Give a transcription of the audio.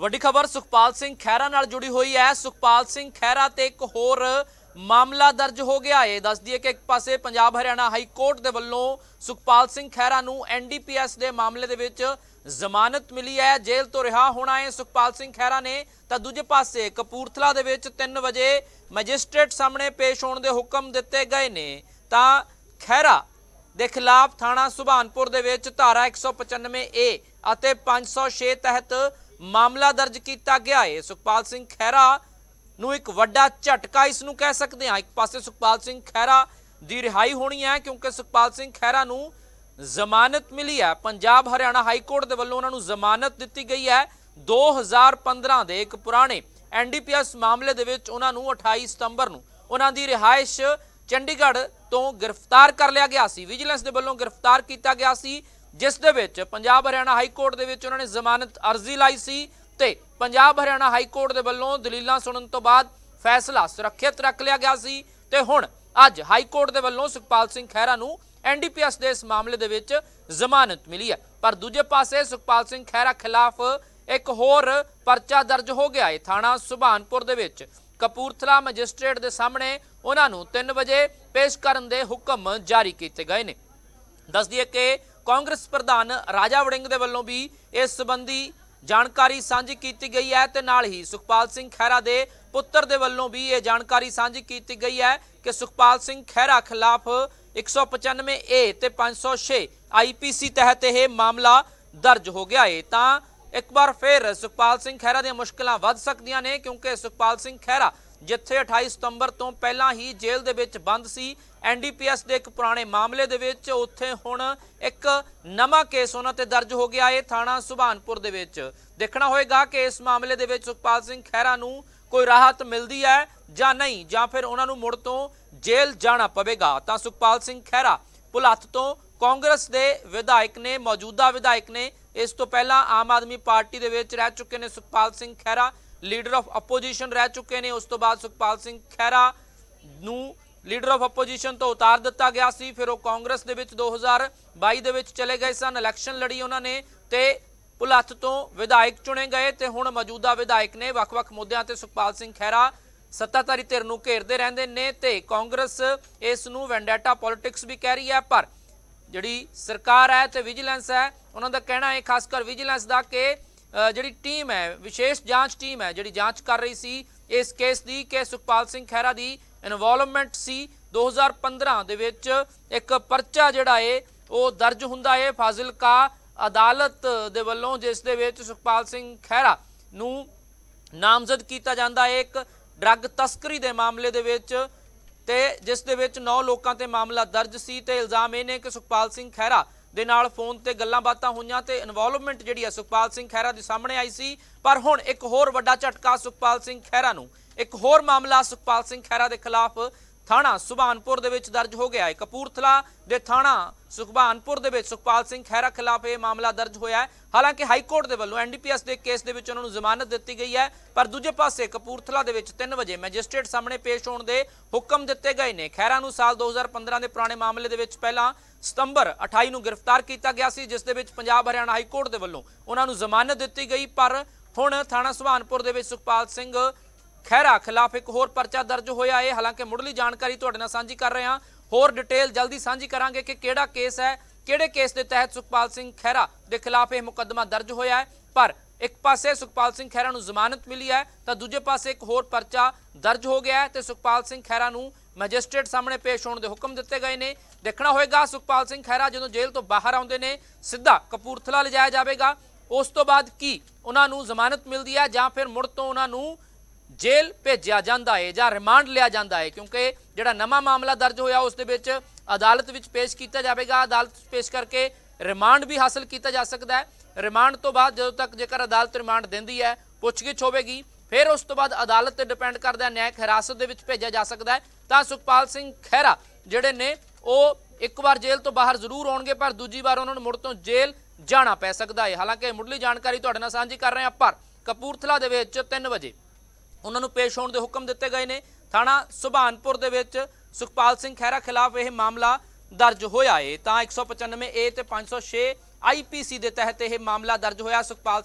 ਵੱਡੀ ਖਬਰ ਸੁਖਪਾਲ ਸਿੰਘ ਖਹਿਰਾ ਨਾਲ ਜੁੜੀ ਹੋਈ ਹੈ ਸੁਖਪਾਲ ਸਿੰਘ ਖਹਿਰਾ ਤੇ ਇੱਕ ਹੋਰ ਮਾਮਲਾ ਦਰਜ ਹੋ ਗਿਆ ਹੈ ਦੱਸ ਦਈਏ ਕਿ ਇੱਕ ਪਾਸੇ ਪੰਜਾਬ ਹਰਿਆਣਾ ਹਾਈ ਕੋਰਟ ਦੇ ਵੱਲੋਂ ਸੁਖਪਾਲ ਸਿੰਘ ਖਹਿਰਾ ਨੂੰ ਐਨਡੀਪੀਐਸ ਦੇ ਮਾਮਲੇ ਦੇ ਵਿੱਚ ਜ਼ਮਾਨਤ ਮਿਲੀ ਹੈ ਜੇਲ੍ਹ ਤੋਂ ਰਿਹਾ ਹੋਣਾ ਹੈ ਸੁਖਪਾਲ ਸਿੰਘ ਖਹਿਰਾ ਨੇ ਤਾਂ ਦੂਜੇ ਪਾਸੇ ਕਪੂਰਥਲਾ ਦੇ ਵਿੱਚ 3 ਵਜੇ ਮੈਜਿਸਟ੍ਰੇਟ ਸਾਹਮਣੇ ਪੇਸ਼ ਹੋਣ ਦੇ ਹੁਕਮ ਦਿੱਤੇ ਗਏ ਨੇ ਤਾਂ ਖਹਿਰਾ ਦੇ ਖਿਲਾਫ ਥਾਣਾ ਸੁਭਾਨਪੁਰ ਦੇ ਵਿੱਚ ਧਾਰਾ 195A ਅਤੇ 506 ਤਹਿਤ ਮਾਮਲਾ ਦਰਜ ਕੀਤਾ ਗਿਆ ਹੈ ਸੁਖਪਾਲ ਸਿੰਘ ਖਹਿਰਾ ਨੂੰ ਇੱਕ ਵੱਡਾ ਝਟਕਾ ਇਸ ਨੂੰ ਕਹਿ ਸਕਦੇ ਹਾਂ ਇੱਕ ਪਾਸੇ ਸੁਖਪਾਲ ਸਿੰਘ ਖਹਿਰਾ ਦੀ ਰਿਹਾਈ ਹੋਣੀ ਹੈ ਕਿਉਂਕਿ ਸੁਖਪਾਲ ਸਿੰਘ ਖਹਿਰਾ ਨੂੰ ਜ਼ਮਾਨਤ ਮਿਲੀ ਹੈ ਪੰਜਾਬ ਹਰਿਆਣਾ ਹਾਈ ਕੋਰਟ ਦੇ ਵੱਲੋਂ ਉਹਨਾਂ ਨੂੰ ਜ਼ਮਾਨਤ ਦਿੱਤੀ ਗਈ ਹੈ 2015 ਦੇ ਇੱਕ ਪੁਰਾਣੇ ਐਨਡੀਪੀਐਸ ਮਾਮਲੇ ਦੇ ਵਿੱਚ ਉਹਨਾਂ ਨੂੰ 28 ਸਤੰਬਰ ਨੂੰ ਉਹਨਾਂ ਦੀ ਰਿਹਾਇਸ਼ ਚੰਡੀਗੜ੍ਹ ਤੋਂ ਗ੍ਰਿਫਤਾਰ ਕਰ ਲਿਆ ਗਿਆ ਸੀ ਵਿਜੀਲੈਂਸ ਦੇ ਵੱਲੋਂ ਗ੍ਰਿਫਤਾਰ ਕੀਤਾ ਗਿਆ ਸੀ ਜਿਸ ਦੇ ਵਿੱਚ ਪੰਜਾਬ ਹਰਿਆਣਾ ਹਾਈ ਕੋਰਟ ਦੇ ਵਿੱਚ ਉਹਨਾਂ ਨੇ ਜ਼ਮਾਨਤ ਅਰਜ਼ੀ ਲਾਈ ਸੀ ਤੇ ਪੰਜਾਬ ਹਰਿਆਣਾ ਹਾਈ ਕੋਰਟ ਦੇ ਵੱਲੋਂ ਦਲੀਲਾਂ ਸੁਣਨ ਤੋਂ ਬਾਅਦ ਫੈਸਲਾ ਸੁਰੱਖਿਅਤ ਰੱਖ ਲਿਆ ਗਿਆ ਸੀ ਤੇ ਹੁਣ ਅੱਜ ਹਾਈ ਕੋਰਟ ਦੇ ਵੱਲੋਂ ਸੁਖਪਾਲ ਸਿੰਘ ਖਹਿਰਾ ਨੂੰ ਐਨਡੀਪੀਐਸ ਦੇ ਇਸ ਮਾਮਲੇ ਦੇ ਵਿੱਚ ਜ਼ਮਾਨਤ ਮਿਲੀ ਹੈ ਪਰ ਦੂਜੇ ਪਾਸੇ ਸੁਖਪਾਲ ਸਿੰਘ ਖਹਿਰਾ ਖਿਲਾਫ ਇੱਕ ਹੋਰ ਪਰਚਾ ਦਰਜ ਹੋ ਗਿਆ ਹੈ ਥਾਣਾ ਸੁਭਾਨਪੁਰ ਦੇ ਵਿੱਚ ਕਪੂਰਥਲਾ ਮੈਜਿਸਟ੍ਰੇਟ ਦੇ ਸਾਹਮਣੇ ਉਹਨਾਂ ਨੂੰ 3 ਵਜੇ ਪੇਸ਼ ਕਰਨ ਦੇ ਹੁਕਮ ਜਾਰੀ ਕੀਤੇ ਗਏ ਨੇ ਦੱਸ ਦਈਏ ਕਿ ਕਾਂਗਰਸ ਪ੍ਰਧਾਨ ਰਾਜਾ ਵੜਿੰਗ ਦੇ ਵੱਲੋਂ ਵੀ ਇਸ ਸੰਬੰਧੀ ਜਾਣਕਾਰੀ ਸਾਂਝੀ ਕੀਤੀ ਗਈ ਹੈ ਤੇ ਨਾਲ ਹੀ ਸੁਖਪਾਲ ਸਿੰਘ ਖਹਿਰਾ ਦੇ ਪੁੱਤਰ ਦੇ ਵੱਲੋਂ ਵੀ ਇਹ ਜਾਣਕਾਰੀ ਸਾਂਝੀ ਕੀਤੀ ਗਈ ਹੈ ਕਿ ਸੁਖਪਾਲ ਸਿੰਘ ਖਹਿਰਾ ਖਿਲਾਫ 195 ਏ ਤੇ 506 ਆਈਪੀਸੀ ਤਹਿਤ ਇਹ ਮਾਮਲਾ ਦਰਜ ਹੋ ਗਿਆ ਹੈ ਤਾਂ ਇੱਕ ਵਾਰ ਫੇਰ ਸੁਖਪਾਲ ਸਿੰਘ ਖਹਿਰਾ ਦੀਆਂ ਮੁਸ਼ਕਲਾਂ ਵੱਧ ਸਕਦੀਆਂ ਨੇ ਕਿਉਂਕਿ ਸੁਖਪਾਲ ਸਿੰਘ ਖਹਿਰਾ ਜਿੱਥੇ 28 ਸਤੰਬਰ ਤੋਂ ਪਹਿਲਾਂ ਹੀ ਜੇਲ੍ਹ ਦੇ ਵਿੱਚ ਬੰਦ ਸੀ ਐਨਡੀਪੀਐਸ ਦੇ ਇੱਕ ਪੁਰਾਣੇ ਮਾਮਲੇ ਦੇ ਵਿੱਚ ਉੱਥੇ ਹੁਣ ਇੱਕ ਨਵਾਂ ਕੇਸ ਉਹਨਾਂ ਤੇ ਦਰਜ ਹੋ ਗਿਆ ਹੈ ਥਾਣਾ ਸੁਭਾਨਪੁਰ ਦੇ ਵਿੱਚ ਦੇਖਣਾ ਹੋਏਗਾ ਕਿ ਇਸ ਮਾਮਲੇ ਦੇ ਵਿੱਚ ਸੁਖਪਾਲ ਸਿੰਘ ਖਹਿਰਾ ਨੂੰ ਕੋਈ ਰਾਹਤ ਮਿਲਦੀ ਹੈ ਜਾਂ ਨਹੀਂ ਜਾਂ ਫਿਰ ਉਹਨਾਂ ਨੂੰ ਮੁੜ ਤੋਂ ਜੇਲ੍ਹ ਜਾਣਾ ਪਵੇਗਾ ਤਾਂ ਸੁਖਪਾਲ ਸਿੰਘ ਖਹਿਰਾ ਪੁਲੱਥ ਤੋਂ ਕਾਂਗਰਸ ਦੇ ਵਿਧਾਇਕ ਨੇ ਮੌਜੂਦਾ ਵਿਧਾਇਕ ਨੇ ਇਸ ਤੋਂ ਪਹਿਲਾਂ ਆਮ ਆਦਮੀ ਪਾਰਟੀ ਦੇ ਵਿੱਚ ਰਹਿ ਚੁੱਕੇ ਨੇ Sukhpal Singh Khaira leader of opposition ਰਹਿ ਚੁੱਕੇ ਨੇ ਉਸ ਤੋਂ ਬਾਅਦ ਸੁਖਪਾਲ ਸਿੰਘ ਖਹਿਰਾ ਨੂੰ ਲੀਡਰ ਆਫ ਆਪੋਜੀਸ਼ਨ ਤੋਂ ਉਤਾਰ ਦਿੱਤਾ ਗਿਆ ਸੀ ਫਿਰ ਉਹ ਕਾਂਗਰਸ ਦੇ ਵਿੱਚ 2022 ਦੇ ਵਿੱਚ ਚਲੇ ਗਏ ਸਨ ਇਲੈਕਸ਼ਨ ਲੜੀ ਉਹਨਾਂ ਨੇ ਤੇ ਪੁਲੱਥ ਤੋਂ ਵਿਧਾਇਕ ਚੁਣੇ ਗਏ ਤੇ ਹੁਣ ਮੌਜੂਦਾ ਵਿਧਾਇਕ ਨੇ ਵੱਖ-ਵੱਖ ਮੁੱਦਿਆਂ ਤੇ ਸੁਖਪਾਲ ਸਿੰਘ ਖਹਿਰਾ ਸੱਤਾਧਾਰੀ ਧਿਰ ਨੂੰ ਘੇਰਦੇ ਰਹਿੰਦੇ ਨੇ ਤੇ ਕਾਂਗਰਸ ਇਸ ਨੂੰ ਵੈਂਡੇਟਾ ਪੋਲਿਟਿਕਸ ਵੀ ਕਹਿ ਰਹੀ ਹੈ ਪਰ ਜਿਹੜੀ ਸਰਕਾਰ ਹੈ ਤੇ ਵਿਜੀਲੈਂਸ ਹੈ ਉਹਨਾਂ ਦਾ ਕਹਿਣਾ ਹੈ ਖਾਸ ਕਰ ਵਿਜੀਲੈਂਸ ਦਾ ਕਿ ਜਿਹੜੀ ਟੀਮ ਹੈ ਵਿਸ਼ੇਸ਼ ਜਾਂਚ ਟੀਮ ਹੈ ਜਿਹੜੀ ਜਾਂਚ ਕਰ ਰਹੀ ਸੀ ਇਸ ਕੇਸ ਦੀ ਕਿ ਸੁਖਪਾਲ ਸਿੰਘ ਖਹਿਰਾ ਦੀ ਇਨਵੋਲਵਮੈਂਟ ਸੀ 2015 ਦੇ ਵਿੱਚ ਇੱਕ ਪਰਚਾ ਜਿਹੜਾ ਏ ਉਹ ਦਰਜ ਹੁੰਦਾ ਏ ਫਾਜ਼ਿਲਕਾ ਅਦਾਲਤ ਦੇ ਵੱਲੋਂ ਜਿਸ ਦੇ ਵਿੱਚ ਸੁਖਪਾਲ ਸਿੰਘ ਖਹਿਰਾ ਨੂੰ ਨਾਮਜ਼ਦ ਕੀਤਾ ਜਾਂਦਾ ਏ ਇੱਕ ਡਰੱਗ ਤਸਕਰੀ ਦੇ ਮਾਮਲੇ ਦੇ ਵਿੱਚ ਤੇ ਜਿਸ ਦੇ ਵਿੱਚ 9 ਲੋਕਾਂ ਤੇ ਮਾਮਲਾ ਦਰਜ ਸੀ ਤੇ ਇਲਜ਼ਾਮ ਇਹ ਨੇ ਕਿ ਸੁਖਪਾਲ ਸਿੰਘ ਖਹਿਰਾ ਦੇ ਨਾਲ ਫੋਨ ਤੇ ਗੱਲਾਂ ਬਾਤਾਂ ਹੋਈਆਂ ਤੇ ਇਨਵੋਲਵਮੈਂਟ ਜਿਹੜੀ ਹੈ ਸੁਖਪਾਲ ਸਿੰਘ ਖਹਿਰਾ ਦੇ ਸਾਹਮਣੇ ਆਈ ਸੀ ਪਰ ਹੁਣ ਇੱਕ ਹੋਰ ਵੱਡਾ ਝਟਕਾ ਸੁਖਪਾਲ ਸਿੰਘ ਖਹਿਰਾ ਨੂੰ ਇੱਕ ਹੋਰ ਮਾਮਲਾ ਸੁਖਪਾਲ ਸਿੰਘ ਖਹਿਰਾ ਦੇ ਖਿਲਾਫ ਥਾਣਾ ਸੁਭਾਨਪੁਰ ਦੇ ਵਿੱਚ ਦਰਜ ਹੋ ਗਿਆ ਹੈ ਕਪੂਰਥਲਾ ਦੇ ਥਾਣਾ ਸੁਖਬਾਨਪੁਰ ਦੇ ਵਿੱਚ ਸੁਖਪਾਲ ਸਿੰਘ ਖੈਰਾ ਖਿਲਾਫ ਇਹ ਮਾਮਲਾ ਦਰਜ ਹੋਇਆ ਹੈ ਹਾਲਾਂਕਿ ਹਾਈ ਕੋਰਟ ਦੇ ਵੱਲੋਂ ਐਨਡੀਪੀਐਸ ਦੇ ਕੇਸ ਦੇ ਵਿੱਚ ਉਹਨਾਂ ਨੂੰ ਜ਼ਮਾਨਤ ਦਿੱਤੀ ਗਈ ਹੈ ਪਰ ਦੂਜੇ ਪਾਸੇ ਕਪੂਰਥਲਾ ਦੇ ਵਿੱਚ 3 ਵਜੇ ਮੈਜਿਸਟ੍ਰੇਟ ਸਾਹਮਣੇ ਪੇਸ਼ ਹੋਣ ਦੇ ਹੁਕਮ ਦਿੱਤੇ ਗਏ ਨੇ ਖੈਰਾ ਨੂੰ ਸਾਲ 2015 ਦੇ ਪੁਰਾਣੇ ਮਾਮਲੇ ਦੇ ਵਿੱਚ ਪਹਿਲਾਂ ਸਤੰਬਰ 28 ਨੂੰ ਗ੍ਰਿਫਤਾਰ ਕੀਤਾ ਗਿਆ ਸੀ ਜਿਸ ਦੇ ਵਿੱਚ ਪੰਜਾਬ ਹਰਿਆਣਾ ਹਾਈ ਕੋਰਟ ਦੇ ਵੱਲੋਂ ਉਹਨਾਂ ਨੂੰ ਜ਼ਮਾਨਤ ਦਿੱਤੀ ਗਈ ਪਰ ਹੁਣ ਥਾਣਾ ਸੁਭਾਨਪੁਰ ਦੇ ਵਿੱਚ ਸੁਖਪਾਲ ਸਿੰਘ ਖੈਰਾ ਖਿਲਾਫ ਇੱਕ ਹੋਰ ਪਰਚਾ ਦਰਜ ਹੋਇਆ ਹੈ ਹਾਲਾਂਕਿ ਮੁੱਢਲੀ ਜਾਣਕਾਰੀ ਤੁਹਾਡੇ ਨਾਲ ਸਾਂਝੀ ਕਰ ਰਹੇ ਹਾਂ ਹੋਰ ਡਿਟੇਲ ਜਲਦੀ ਸਾਂਝੀ ਕਰਾਂਗੇ ਕਿ ਕਿਹੜਾ ਕੇਸ ਹੈ ਕਿਹੜੇ ਕੇਸ ਦੇ ਤਹਿਤ ਸੁਖਪਾਲ ਸਿੰਘ ਖੈਰਾ ਦੇ ਖਿਲਾਫ ਇਹ ਮੁਕੱਦਮਾ ਦਰਜ ਹੋਇਆ ਹੈ ਪਰ ਇੱਕ ਪਾਸੇ ਸੁਖਪਾਲ ਸਿੰਘ ਖੈਰਾ ਨੂੰ ਜ਼ਮਾਨਤ ਮਿਲੀ ਹੈ ਤਾਂ ਦੂਜੇ ਪਾਸੇ ਇੱਕ ਹੋਰ ਪਰਚਾ ਦਰਜ ਹੋ ਗਿਆ ਹੈ ਤੇ ਸੁਖਪਾਲ ਸਿੰਘ ਖੈਰਾ ਨੂੰ ਮੈਜਿਸਟ੍ਰੇਟ ਸਾਹਮਣੇ ਪੇਸ਼ ਹੋਣ ਦੇ ਹੁਕਮ ਦਿੱਤੇ ਗਏ ਨੇ ਦੇਖਣਾ ਹੋਏਗਾ ਸੁਖਪਾਲ ਸਿੰਘ ਖੈਰਾ ਜਦੋਂ ਜੇਲ੍ਹ ਤੋਂ ਬਾਹਰ ਆਉਂਦੇ ਨੇ ਸਿੱਧਾ ਕਪੂਰਥਲਾ ਲਿਜਾਇਆ ਜਾਵੇਗਾ ਉਸ ਤੋਂ ਬਾਅਦ ਕੀ ਉਹਨਾਂ ਨੂੰ ਜ਼ਮਾਨਤ ਮਿਲਦੀ ਹੈ ਜਾਂ ਫਿਰ ਮੁੜ ਤੋਂ ਉਹਨਾਂ ਨੂੰ ਜੇਲ ਭੇਜਿਆ ਜਾਂਦਾ ਹੈ ਜਾਂ ਰਿਮਾਂਡ ਲਿਆ ਜਾਂਦਾ ਹੈ ਕਿਉਂਕਿ ਜਿਹੜਾ ਨਵਾਂ ਮਾਮਲਾ ਦਰਜ ਹੋਇਆ ਉਸ ਦੇ ਵਿੱਚ ਅਦਾਲਤ ਵਿੱਚ ਪੇਸ਼ ਕੀਤਾ ਜਾਵੇਗਾ ਅਦਾਲਤ ਵਿੱਚ ਪੇਸ਼ ਕਰਕੇ ਰਿਮਾਂਡ ਵੀ ਹਾਸਲ ਕੀਤਾ ਜਾ ਸਕਦਾ ਹੈ ਰਿਮਾਂਡ ਤੋਂ ਬਾਅਦ ਜਦੋਂ ਤੱਕ ਜੇਕਰ ਅਦਾਲਤ ਰਿਮਾਂਡ ਦਿੰਦੀ ਹੈ ਪੁੱਛਗਿੱਛ ਹੋਵੇਗੀ ਫਿਰ ਉਸ ਤੋਂ ਬਾਅਦ ਅਦਾਲਤ ਤੇ ਡਿਪੈਂਡ ਕਰਦਾ ਨਿਆਇਕ ਹਿਰਾਸਤ ਦੇ ਵਿੱਚ ਭੇਜਿਆ ਜਾ ਸਕਦਾ ਹੈ ਤਾਂ ਸੁਖਪਾਲ ਸਿੰਘ ਖਹਿਰਾ ਜਿਹੜੇ ਨੇ ਉਹ ਇੱਕ ਵਾਰ ਜੇਲ੍ਹ ਤੋਂ ਬਾਹਰ ਜ਼ਰੂਰ ਆਉਣਗੇ ਪਰ ਦੂਜੀ ਵਾਰ ਉਹਨਾਂ ਨੂੰ ਮੁੜ ਤੋਂ ਜੇਲ੍ਹ ਜਾਣਾ ਪੈ ਸਕਦਾ ਹੈ ਹਾਲਾਂਕਿ ਮੁੱਢਲੀ ਜਾਣਕਾਰੀ ਤੁਹਾਡੇ ਨਾਲ ਸਾਂਝੀ ਕਰ ਰਹੇ ਹਾਂ ਪਰ ਕਪੂਰਥਲਾ ਦੇ ਵਿੱਚ 3 ਵਜੇ ਉਹਨਾਂ ਨੂੰ ਪੇਸ਼ ਹੋਣ ਦੇ ਹੁਕਮ ਦਿੱਤੇ ਗਏ ਨੇ ਥਾਣਾ ਸੁਭਾਨਪੁਰ ਦੇ ਵਿੱਚ ਸੁਖਪਾਲ ਸਿੰਘ ਖੈਰਾ ਖਿਲਾਫ ਇਹ ਮਾਮਲਾ ਦਰਜ ਹੋਇਆ ਏ ਤਾਂ 195 ਏ ਤੇ 506 ਆਈਪੀਸੀ ਦੇ ਤਹਿਤ ਇਹ ਮਾਮਲਾ ਦਰਜ ਹੋਇਆ ਸੁਖਪਾਲ